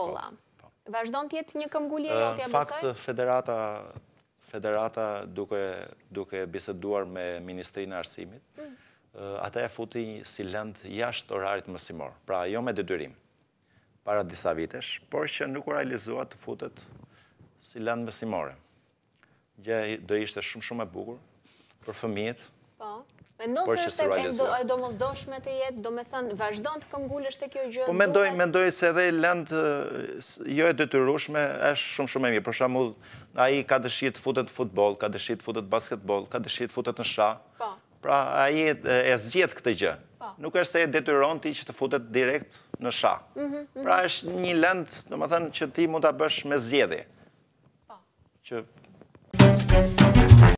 Ola. Po. Vazhdon tjetë një këmgulli e jotja besoj? Fakt, federata, federata duke, duke biseduar me Ministrinë Arsimit, mm. ata e futi si lënd jashtë orarit mësimor, pra jo me dëdyrim, para disa vitesh, por që nuk realizua të futet si lënd mësimore. Gje do ishte shumë shumë e bukur për fëmijet, Po, mendojnë po, se është e do mos doshme të jetë, do me thënë, vazhdojnë të këngullë është e kjo gjë? Po, mendojnë, mendojnë se edhe lëndë, jo e dëtyrushme, është shumë shumë e mirë. Për shumë, a i ka dëshirë të futët futbol, ka dëshirë të futët basketbol, ka dëshirë të futët në sha. Po. Pra, a i e zjetë këtë gjë. Po. Nuk është se e dëtyronë ti që të futët direkt në sha. Mhm, mhm. Pra, është një lëndë, me